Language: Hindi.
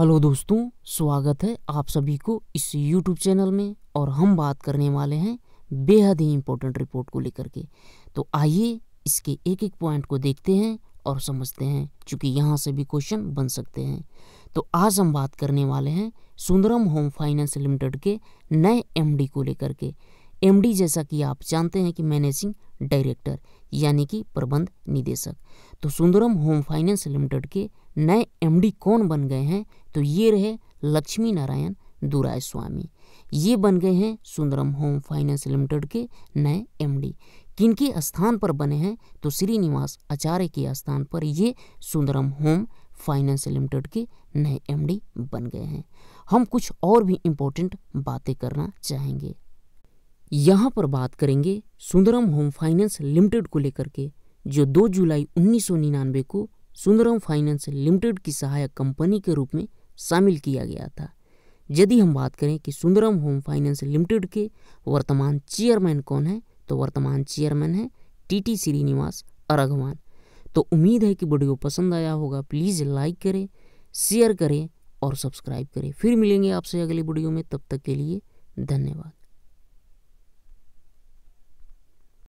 हेलो दोस्तों स्वागत है आप सभी को इस यूट्यूब चैनल में और हम बात करने वाले हैं बेहद ही इम्पोर्टेंट रिपोर्ट को लेकर के तो आइए इसके एक एक पॉइंट को देखते हैं और समझते हैं क्योंकि यहाँ से भी क्वेश्चन बन सकते हैं तो आज हम बात करने वाले हैं सुंदरम होम फाइनेंस लिमिटेड के नए एमडी को लेकर के एमडी जैसा कि आप जानते हैं कि मैनेजिंग डायरेक्टर यानी कि प्रबंध निदेशक तो सुंदरम होम फाइनेंस लिमिटेड के नए एमडी कौन बन गए हैं तो ये रहे लक्ष्मी नारायण दुराय स्वामी ये बन गए हैं सुंदरम होम फाइनेंस लिमिटेड के नए एमडी किनके स्थान पर बने हैं तो श्रीनिवास आचार्य के स्थान पर ये सुंदरम होम फाइनेंस लिमिटेड के नए एमडी बन गए हैं हम कुछ और भी इम्पोर्टेंट बातें करना चाहेंगे यहाँ पर बात करेंगे सुंदरम होम फाइनेंस लिमिटेड को लेकर के जो 2 जुलाई 1999 को सुंदरम फाइनेंस लिमिटेड की सहायक कंपनी के रूप में शामिल किया गया था यदि हम बात करें कि सुंदरम होम फाइनेंस लिमिटेड के वर्तमान चेयरमैन कौन है तो वर्तमान चेयरमैन है टी टी श्रीनिवास अरघवान तो उम्मीद है कि वीडियो पसंद आया होगा प्लीज़ लाइक करें शेयर करें और सब्सक्राइब करें फिर मिलेंगे आपसे अगले वीडियो में तब तक के लिए धन्यवाद